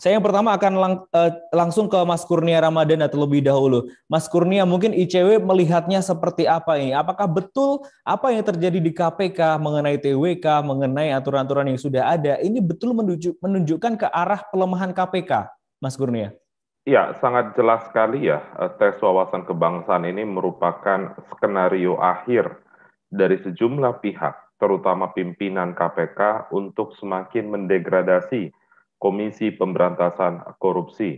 Saya yang pertama akan lang, eh, langsung ke Mas Kurnia Ramadana terlebih dahulu. Mas Kurnia, mungkin ICW melihatnya seperti apa ini? Apakah betul apa yang terjadi di KPK mengenai TWK, mengenai aturan-aturan yang sudah ada, ini betul menunjuk, menunjukkan ke arah pelemahan KPK, Mas Kurnia? Ya, sangat jelas sekali ya. Eh, tes wawasan kebangsaan ini merupakan skenario akhir dari sejumlah pihak, terutama pimpinan KPK, untuk semakin mendegradasi Komisi Pemberantasan Korupsi.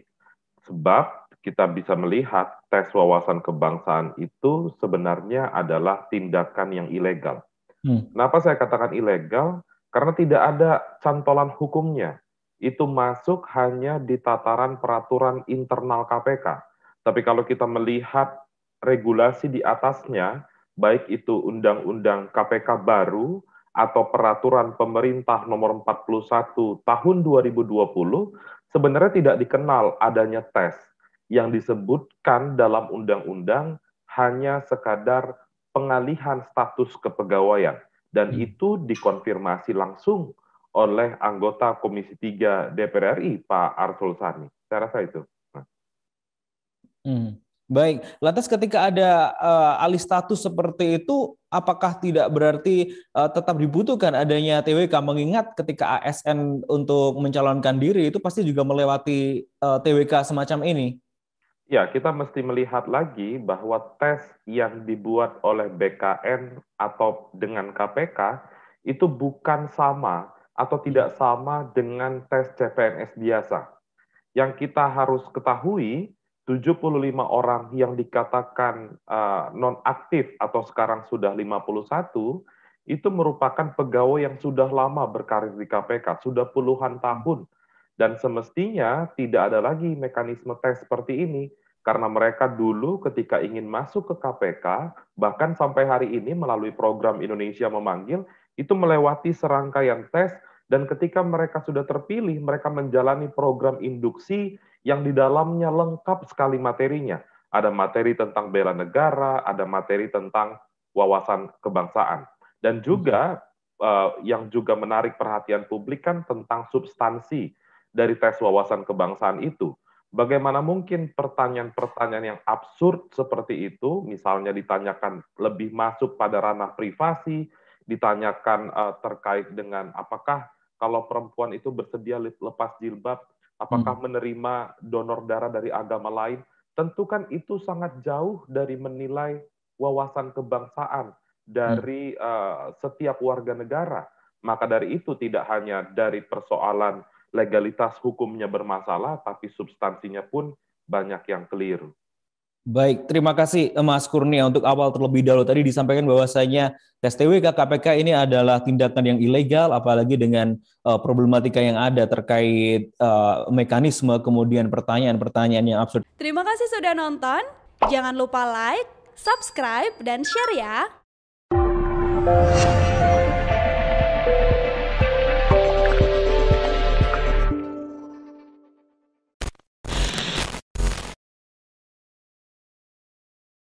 Sebab kita bisa melihat tes wawasan kebangsaan itu sebenarnya adalah tindakan yang ilegal. Hmm. Kenapa saya katakan ilegal? Karena tidak ada cantolan hukumnya. Itu masuk hanya di tataran peraturan internal KPK. Tapi kalau kita melihat regulasi di atasnya, baik itu undang-undang KPK baru atau peraturan pemerintah nomor 41 tahun 2020 sebenarnya tidak dikenal adanya tes yang disebutkan dalam undang-undang hanya sekadar pengalihan status kepegawaian dan hmm. itu dikonfirmasi langsung oleh anggota Komisi 3 DPR RI Pak Arsul Sani. Saya rasa itu. Nah. Hmm. Baik, lantas ketika ada uh, alih status seperti itu, apakah tidak berarti uh, tetap dibutuhkan adanya TWK? Mengingat ketika ASN untuk mencalonkan diri itu pasti juga melewati uh, eh, TWK semacam ini. Ya, kita mesti melihat lagi bahwa tes yang dibuat oleh BKN atau dengan KPK itu bukan sama atau tidak sama dengan tes CPNS biasa. Yang kita harus ketahui 75 orang yang dikatakan uh, eh, non aktif atau sekarang sudah 51 itu merupakan pegawai yang sudah lama berkarir di KPK, sudah puluhan tahun dan semestinya tidak ada lagi mekanisme tes seperti ini karena mereka dulu ketika ingin masuk ke KPK bahkan sampai hari ini melalui program Indonesia memanggil itu melewati serangkaian tes dan ketika mereka sudah terpilih mereka menjalani program induksi yang di dalamnya lengkap sekali materinya. Ada materi tentang bela negara, ada materi tentang wawasan kebangsaan. Dan juga uh, yang juga menarik perhatian publik kan tentang substansi dari tes wawasan kebangsaan itu. Bagaimana mungkin pertanyaan-pertanyaan yang absurd seperti itu, misalnya ditanyakan lebih masuk pada ranah privasi, ditanyakan uh, terkait dengan apakah kalau perempuan itu bersedia lepas jilbab apakah hmm. menerima donor darah dari agama lain, tentu kan itu sangat jauh dari menilai wawasan kebangsaan dari uh, setiap warga negara. Maka dari itu tidak hanya dari persoalan legalitas hukumnya bermasalah, tapi substansinya pun banyak yang keliru. Baik, terima kasih eh, Mas Kurnia untuk awal terlebih dahulu tadi disampaikan bahwasanya tes TWK KPK ini adalah tindakan yang ilegal apalagi dengan uh, problematika yang ada terkait uh, mekanisme kemudian pertanyaan-pertanyaan yang absurd. Terima kasih sudah nonton. Jangan lupa like, subscribe dan share ya.